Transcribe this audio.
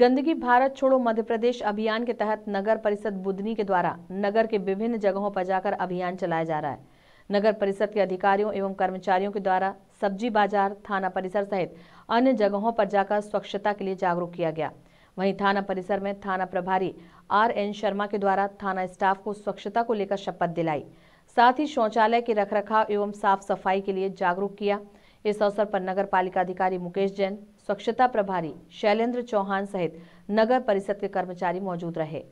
गंदगी भारत छोड़ो मध्य प्रदेश अभियान के तहत नगर परिषद बुधनी के द्वारा नगर के विभिन्न जगहों पर जाकर अभियान चलाया जा रहा है नगर परिषद के अधिकारियों एवं कर्मचारियों के द्वारा सब्जी बाजार थाना परिसर सहित अन्य जगहों पर जाकर स्वच्छता के लिए जागरूक किया गया वहीं थाना परिसर में थाना प्रभारी आर एन शर्मा के द्वारा थाना स्टाफ को स्वच्छता को लेकर शपथ दिलाई साथ ही शौचालय के रखरखाव एवं साफ सफाई के लिए जागरूक किया इस अवसर पर नगर पालिका अधिकारी मुकेश जैन स्वच्छता प्रभारी शैलेंद्र चौहान सहित नगर परिषद के कर्मचारी मौजूद रहे